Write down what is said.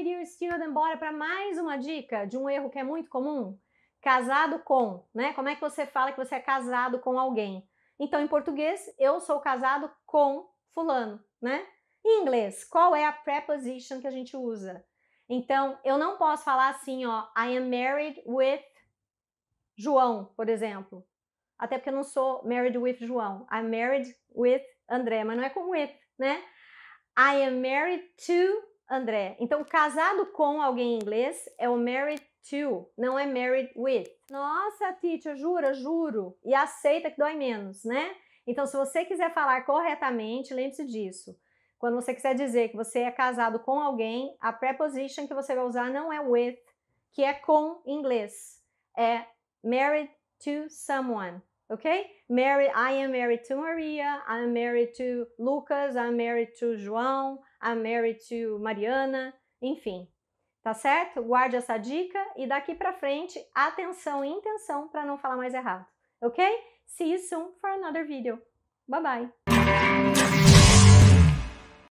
lady, you're student, bora para mais uma dica de um erro que é muito comum. Casado com, né? Como é que você fala que você é casado com alguém? Então, em português, eu sou casado com fulano, né? Em inglês, qual é a preposition que a gente usa? Então, eu não posso falar assim, ó, I am married with João, por exemplo. Até porque eu não sou married with João. I'm married with André, mas não é com with, né? I am married to André. Então, casado com alguém em inglês é o married to, não é married with. Nossa, Titi, jura? Juro. E aceita que dói menos, né? Então, se você quiser falar corretamente, lembre-se disso. Quando você quiser dizer que você é casado com alguém, a preposition que você vai usar não é with, que é com em inglês. É married to someone okay? Married, I am married to Maria, I'm married to Lucas, I'm married to João, I'm married to Mariana, enfim. Tá certo? Guarde essa dica e daqui para frente, atenção e intenção para não falar mais errado, ok? See you soon for another video. Bye bye!